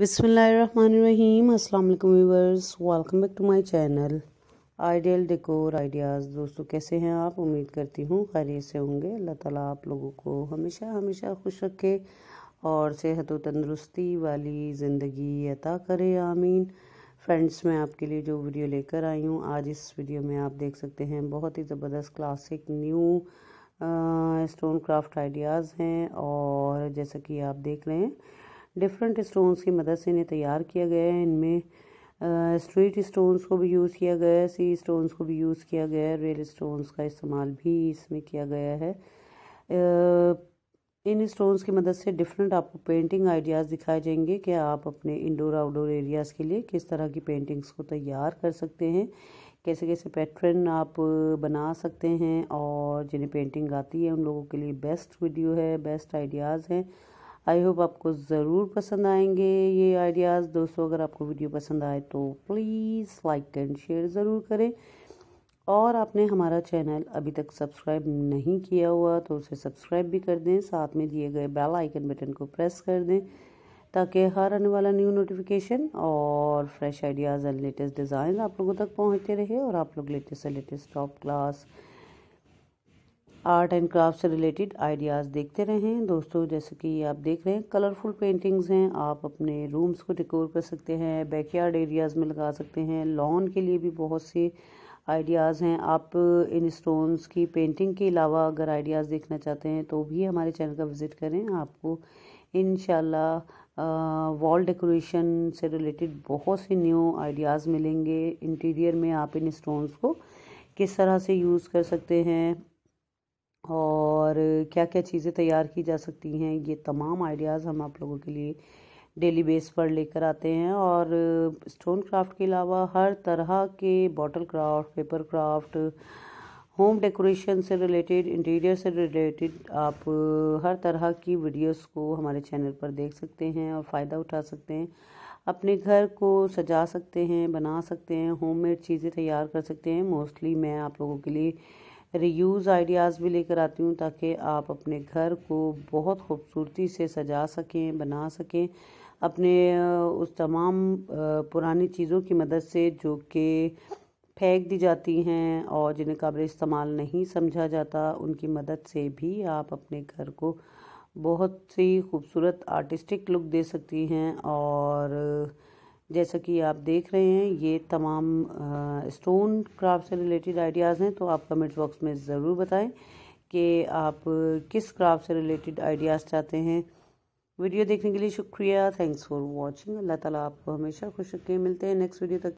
बिसमीम अल्लाम viewers welcome back to my channel ideal decor ideas दोस्तों कैसे हैं आप उम्मीद करती हूँ खैरियत से होंगे अल्लाह ताला आप लोगों को हमेशा हमेशा खुश रखे और सेहत व तंदरुस्ती वाली ज़िंदगी अता करे आमीन फ्रेंड्स मैं आपके लिए जो वीडियो लेकर आई हूँ आज इस वीडियो में आप देख सकते हैं बहुत ही ज़बरदस्त classic new stone craft ideas हैं और जैसा कि आप देख रहे हैं डिफरेंट स्टोन्स की मदद से इन्हें तैयार किया गया है इनमें स्ट्रीट स्टोन्स को भी यूज़ किया गया है सी स्टोन्स को भी यूज़ किया गया है रेल स्टोन्स का इस्तेमाल भी इसमें किया गया है इन स्टोन्स की मदद से डिफरेंट आपको पेंटिंग आइडियाज़ दिखाए जाएंगे कि आप अपने इंडोर आउटडोर एरियाज़ के लिए किस तरह की पेंटिंग्स को तैयार कर सकते हैं कैसे कैसे पैटर्न आप बना सकते हैं और जिन्हें पेंटिंग आती है उन लोगों के लिए बेस्ट वीडियो है बेस्ट आइडियाज़ हैं आई होप आपको ज़रूर पसंद आएंगे ये आइडियाज़ दोस्तों अगर आपको वीडियो पसंद आए तो प्लीज़ लाइक एंड शेयर ज़रूर करें और आपने हमारा चैनल अभी तक सब्सक्राइब नहीं किया हुआ तो उसे सब्सक्राइब भी कर दें साथ में दिए गए बेल आइकन बटन को प्रेस कर दें ताकि हर आने वाला न्यू नोटिफिकेशन और fresh ideas and latest design आप लोगों तक पहुंचते रहे और आप लोग लेटेस्ट से latest top class art and craft से रिलेटेड आइडियाज़ देखते रहें दोस्तों जैसे कि आप देख रहे हैं कलरफुल पेंटिंग्स हैं आप अपने रूम्स को डेकोर कर सकते हैं बैकयार्ड एरियाज़ में लगा सकते हैं लॉन के लिए भी बहुत से आइडियाज़ हैं आप इन स्टोन्स की पेंटिंग के अलावा अगर आइडियाज़ देखना चाहते हैं तो भी हमारे चैनल का विज़िट करें आपको इन वॉल डेकोरेशन से रिलेटेड बहुत से न्यू आइडियाज़ मिलेंगे इंटीरियर में आप इन स्टोन्स को किस तरह से यूज़ कर सकते हैं और क्या क्या चीज़ें तैयार की जा सकती हैं ये तमाम आइडियाज़ हम आप लोगों के लिए डेली बेस पर लेकर आते हैं और स्टोन क्राफ्ट के अलावा हर तरह के bottle craft paper craft home decoration से रिलेटेड इंटीरियर से रिलेटेड आप हर तरह की वीडियोस को हमारे चैनल पर देख सकते हैं और फ़ायदा उठा सकते हैं अपने घर को सजा सकते हैं बना सकते हैं होममेड चीज़ें तैयार कर सकते हैं मोस्टली मैं आप लोगों के लिए रीयूज़ आइडियाज़ भी लेकर आती हूँ ताकि आप अपने घर को बहुत खूबसूरती से सजा सकें बना सकें अपने उस तमाम पुरानी चीज़ों की मदद से जो कि फेंक दी जाती हैं और जिन्हें काबिल इस्तेमाल नहीं समझा जाता उनकी मदद से भी आप अपने घर को बहुत सी खूबसूरत आर्टिस्टिक लुक दे सकती हैं और जैसा कि आप देख रहे हैं ये तमाम स्टोन क्राफ्ट से रिलेटेड आइडियाज़ हैं तो आप कमेंट बॉक्स में ज़रूर बताएं कि आप किस क्राफ्ट से रिलेटेड आइडियाज़ चाहते हैं वीडियो देखने के लिए शुक्रिया थैंक्स फॉर वॉचिंग अल्लाह ताला आपको हमेशा खुश रखें मिलते हैं नेक्स्ट वीडियो तक